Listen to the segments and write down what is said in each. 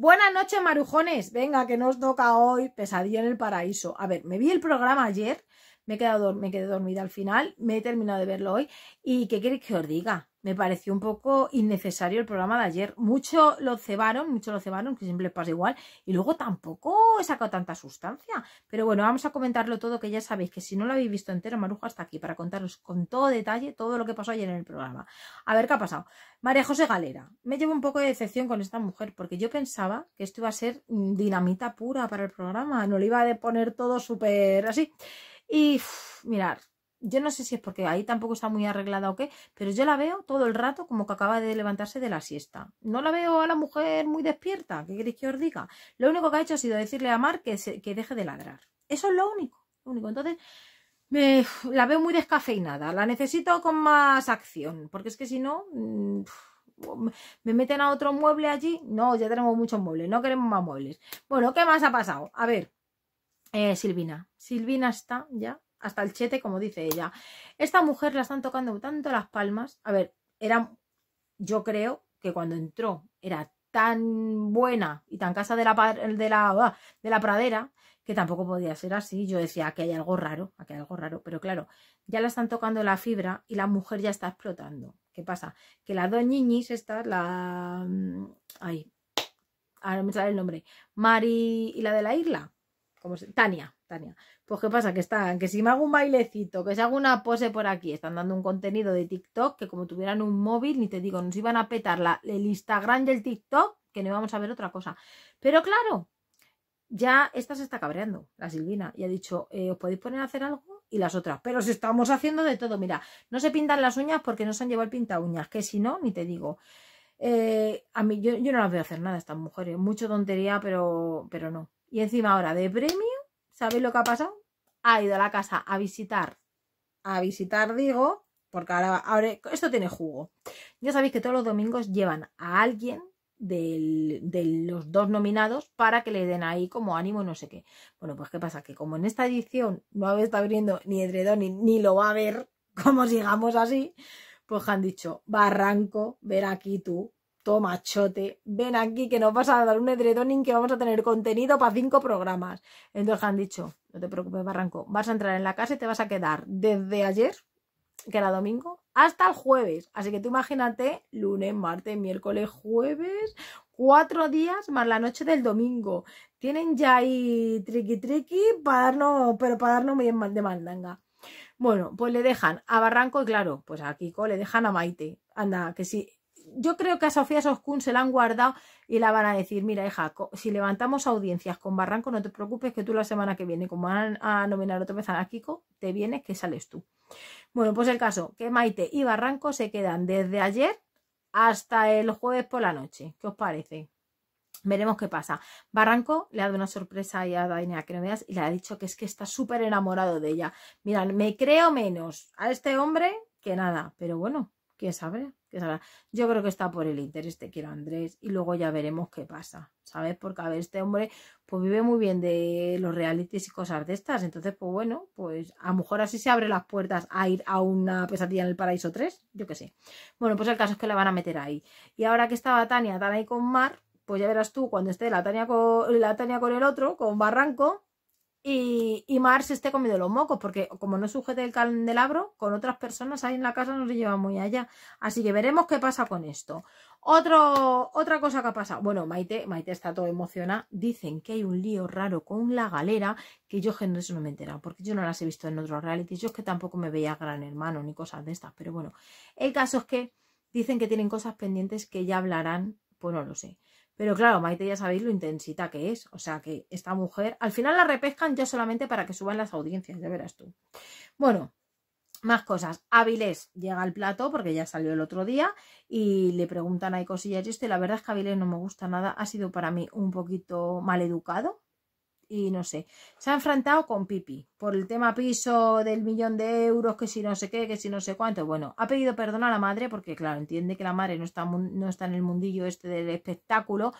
Buenas noches, marujones. Venga, que nos toca hoy Pesadilla en el Paraíso. A ver, me vi el programa ayer, me he quedado, me quedé dormida al final, me he terminado de verlo hoy. ¿Y qué queréis que os diga? Me pareció un poco innecesario el programa de ayer. Mucho lo cebaron, mucho lo cebaron, que siempre pasa igual. Y luego tampoco he sacado tanta sustancia. Pero bueno, vamos a comentarlo todo, que ya sabéis que si no lo habéis visto entero, Maruja está aquí para contaros con todo detalle todo lo que pasó ayer en el programa. A ver qué ha pasado. María José Galera. Me llevo un poco de decepción con esta mujer, porque yo pensaba que esto iba a ser mm, dinamita pura para el programa. No le iba a poner todo súper así. Y mirar, yo no sé si es porque ahí tampoco está muy arreglada o qué, pero yo la veo todo el rato como que acaba de levantarse de la siesta. No la veo a la mujer muy despierta, ¿qué queréis que os diga? Lo único que ha hecho ha sido decirle a Mar que, que deje de ladrar. Eso es lo único, lo único. Entonces, me, la veo muy descafeinada, la necesito con más acción, porque es que si no, mm, me meten a otro mueble allí. No, ya tenemos muchos muebles, no queremos más muebles. Bueno, ¿qué más ha pasado? A ver, eh, Silvina, Silvina está ya hasta el chete, como dice ella. Esta mujer la están tocando tanto las palmas. A ver, era, yo creo que cuando entró era tan buena y tan casa de la, de la, de la pradera que tampoco podía ser así. Yo decía, que hay algo raro, aquí hay algo raro, pero claro, ya la están tocando la fibra y la mujer ya está explotando. ¿Qué pasa? Que las dos niñis, esta, la... Mm, ay, ahora me sale el nombre. Mari y la de la isla. como Tania. Tania. Pues qué pasa, que están, que si me hago un bailecito, que si hago una pose por aquí, están dando un contenido de TikTok que como tuvieran un móvil, ni te digo, nos iban a petar el Instagram y el TikTok, que no íbamos a ver otra cosa. Pero claro, ya esta se está cabreando, la Silvina, y ha dicho, eh, ¿os podéis poner a hacer algo? y las otras. Pero si estamos haciendo de todo, mira, no se pintan las uñas porque no se han llevado el pinta uñas, que si no, ni te digo. Eh, a mí, yo, yo, no las a hacer nada estas mujeres, mucho tontería, pero, pero no. Y encima ahora de premio, ¿Sabéis lo que ha pasado? Ha ido a la casa a visitar, a visitar, digo, porque ahora, ahora esto tiene jugo. Ya sabéis que todos los domingos llevan a alguien de los dos nominados para que le den ahí como ánimo y no sé qué. Bueno, pues qué pasa, que como en esta edición no está abriendo ni edredón ni, ni lo va a ver, como sigamos así, pues han dicho, Barranco, ver aquí tú, machote, ven aquí que nos vas a dar un edredoning que vamos a tener contenido para cinco programas. Entonces han dicho, no te preocupes, Barranco, vas a entrar en la casa y te vas a quedar desde ayer, que era domingo, hasta el jueves. Así que tú imagínate, lunes, martes, miércoles, jueves, cuatro días más la noche del domingo. Tienen ya ahí triqui triqui para darnos, pero para darnos bien de mandanga. Bueno, pues le dejan a Barranco y claro, pues a Kiko le dejan a Maite. Anda, que sí yo creo que a Sofía Soskun se la han guardado y la van a decir, mira hija, si levantamos audiencias con Barranco, no te preocupes que tú la semana que viene, como van a nominar otra vez a Kiko, te vienes que sales tú. Bueno, pues el caso, que Maite y Barranco se quedan desde ayer hasta el jueves por la noche. ¿Qué os parece? Veremos qué pasa. Barranco le ha dado una sorpresa y a Daina que no y le ha dicho que es que está súper enamorado de ella. Mira, me creo menos a este hombre que nada, pero bueno, ¿Quién sabe? ¿Quién sabe? Yo creo que está por el interés, te quiero Andrés, y luego ya veremos qué pasa, ¿sabes? Porque a ver, este hombre pues vive muy bien de los realities y cosas de estas, entonces pues bueno, pues a lo mejor así se abren las puertas a ir a una pesadilla en el paraíso 3, yo qué sé. Bueno, pues el caso es que la van a meter ahí. Y ahora que estaba Tania tan ahí con Mar, pues ya verás tú cuando esté la con, la Tania con el otro, con Barranco, y, y Mar se esté comiendo los mocos, porque como no sujete el candelabro, con otras personas ahí en la casa no se lleva muy allá. Así que veremos qué pasa con esto. otra cosa que ha pasado. Bueno, Maite, Maite está todo emocionada. Dicen que hay un lío raro con la galera, que yo no, eso no me he enterado, porque yo no las he visto en otros realities. Yo es que tampoco me veía gran hermano ni cosas de estas. Pero bueno, el caso es que dicen que tienen cosas pendientes que ya hablarán, pues no lo sé. Pero claro, Maite ya sabéis lo intensita que es. O sea que esta mujer, al final la repescan ya solamente para que suban las audiencias, ya verás tú. Bueno, más cosas. Avilés llega al plato porque ya salió el otro día y le preguntan hay cosillas. Y la verdad es que Avilés no me gusta nada. Ha sido para mí un poquito mal educado y no sé. Se ha enfrentado con Pipi por el tema piso del millón de euros, que si no sé qué, que si no sé cuánto. Bueno, ha pedido perdón a la madre porque, claro, entiende que la madre no está, no está en el mundillo este del espectáculo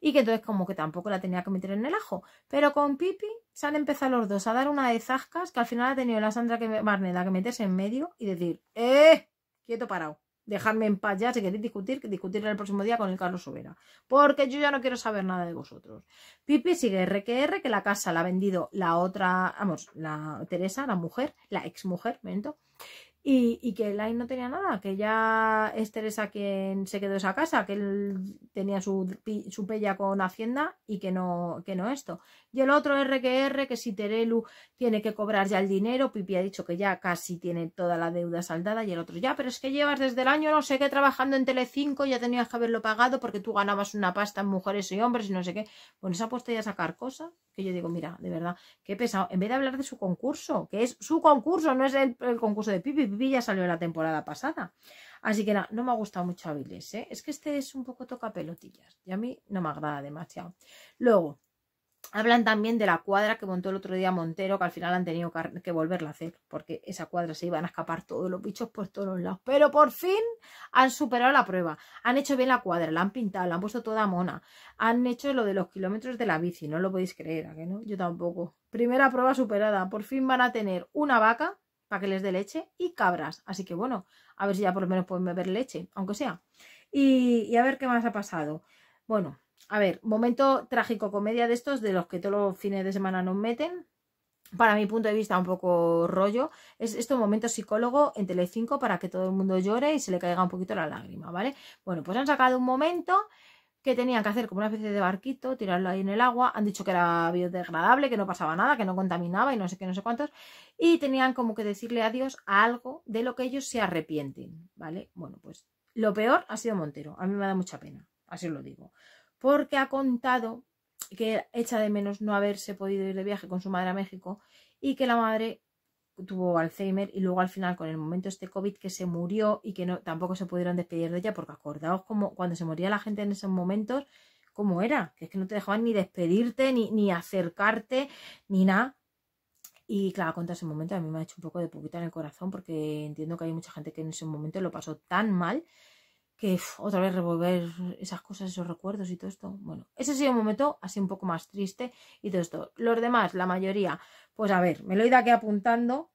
y que entonces como que tampoco la tenía que meter en el ajo. Pero con Pipi se han empezado los dos a dar una de zascas que al final ha tenido la Sandra que, Marneda que meterse en medio y decir, ¡eh! Quieto parado. Dejadme en paz ya, si queréis discutir, discutir el próximo día con el Carlos Sobera. Porque yo ya no quiero saber nada de vosotros. Pipi sigue RQR, que la casa la ha vendido la otra, vamos, la Teresa, la mujer, la ex mujer, momento. Y, y, que Elaine no tenía nada, que ya es Teresa quien se quedó esa casa, que él tenía su, su pella con Hacienda y que no, que no esto. Y el otro RQR que que si Terelu tiene que cobrar ya el dinero, Pipi ha dicho que ya casi tiene toda la deuda saldada y el otro ya, pero es que llevas desde el año no sé qué trabajando en Telecinco, ya tenías que haberlo pagado porque tú ganabas una pasta en mujeres y hombres y no sé qué. Bueno, se ha ya a sacar cosas que yo digo, mira, de verdad, qué pesado. En vez de hablar de su concurso, que es su concurso, no es el, concurso de Pipi, Pipi ya salió la temporada pasada. Así que nada, no me ha gustado mucho Avilés, ¿eh? Es que este es un poco toca pelotillas y a mí no me agrada demasiado. Luego, Hablan también de la cuadra que montó el otro día Montero, que al final han tenido que volverla a hacer, porque esa cuadra se iban a escapar todos los bichos por todos lados. Pero por fin han superado la prueba, han hecho bien la cuadra, la han pintado, la han puesto toda mona, han hecho lo de los kilómetros de la bici, no lo podéis creer, ¿a que no? Yo tampoco. Primera prueba superada, por fin van a tener una vaca para que les dé leche y cabras. Así que bueno, a ver si ya por lo menos pueden beber leche, aunque sea. y a ver qué más ha pasado. Bueno, a ver, momento trágico comedia de estos, de los que todos los fines de semana nos meten. Para mi punto de vista, un poco rollo. Es esto un momento psicólogo en Telecinco para que todo el mundo llore y se le caiga un poquito la lágrima, ¿vale? Bueno, pues han sacado un momento que tenían que hacer como una especie de barquito, tirarlo ahí en el agua, han dicho que era biodegradable, que no pasaba nada, que no contaminaba y no sé qué, no sé cuántos, y tenían como que decirle adiós a algo de lo que ellos se arrepienten, ¿vale? Bueno, pues lo peor ha sido Montero, a mí me da mucha pena, así os lo digo porque ha contado que echa de menos no haberse podido ir de viaje con su madre a México y que la madre tuvo Alzheimer y luego al final con el momento este COVID que se murió y que no, tampoco se pudieron despedir de ella porque acordaos como cuando se moría la gente en esos momentos, cómo era, que es que no te dejaban ni despedirte, ni, ni acercarte, ni nada. Y claro, contra ese momento a mí me ha hecho un poco de pupita en el corazón porque entiendo que hay mucha gente que en ese momento lo pasó tan mal que otra vez revolver esas cosas, esos recuerdos y todo esto. Bueno, ese ha sido un momento así un poco más triste y todo esto. Los demás, la mayoría, pues a ver, me lo he ido aquí apuntando,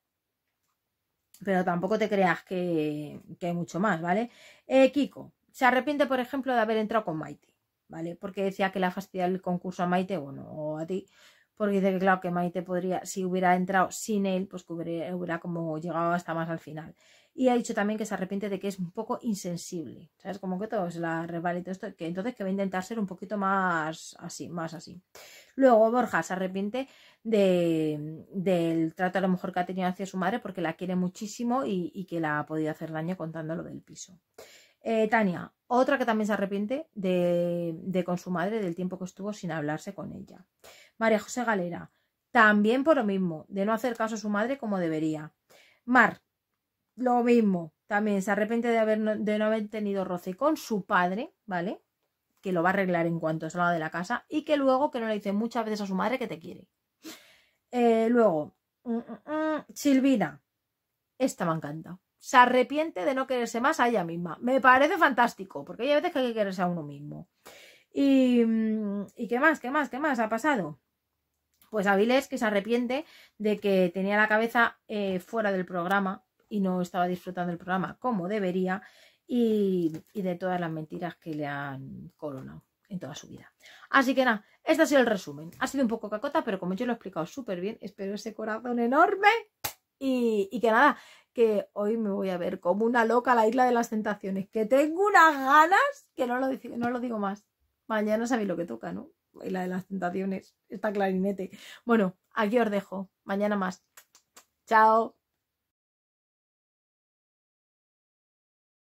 pero tampoco te creas que, que hay mucho más, ¿vale? Eh, Kiko, se arrepiente, por ejemplo, de haber entrado con Maite, ¿vale? Porque decía que le ha fastidiado el concurso a Maite, bueno, o a ti, porque dice que claro que Maite podría, si hubiera entrado sin él, pues que hubiera como llegado hasta más al final. Y ha dicho también que se arrepiente de que es un poco insensible. ¿Sabes? Como que todo se la resbala y todo esto. Que entonces que va a intentar ser un poquito más así, más así. Luego Borja se arrepiente del trato a lo mejor que ha tenido hacia su madre porque la quiere muchísimo y, que la ha podido hacer daño contando lo del piso. Eh, Tania, otra que también se arrepiente de, de, con su madre del tiempo que estuvo sin hablarse con ella. María José Galera, también por lo mismo, de no hacer caso a su madre como debería. Mar, lo mismo, también se arrepiente de, haber no, de no haber tenido roce con su padre, ¿vale? Que lo va a arreglar en cuanto salga de la casa y que luego que no le dice muchas veces a su madre que te quiere. Eh, luego, mm, mm, mm, Silvina, esta me encanta. Se arrepiente de no quererse más a ella misma. Me parece fantástico, porque hay veces que hay que quererse a uno mismo. Y, ¿Y qué más? ¿Qué más? ¿Qué más ha pasado? Pues Avilés que se arrepiente de que tenía la cabeza eh, fuera del programa y no estaba disfrutando el programa como debería y, de todas las mentiras que le han coronado en toda su vida. Así que nada, este ha sido el resumen. Ha sido un poco cacota, pero como yo lo he explicado súper bien, espero ese corazón enorme y, que nada, que hoy me voy a ver como una loca a la isla de las tentaciones, que tengo unas ganas que no lo, no lo digo más. Mañana sabéis lo que toca, ¿no? Isla de las tentaciones, está clarinete. Bueno, aquí os dejo. Mañana más. Chao.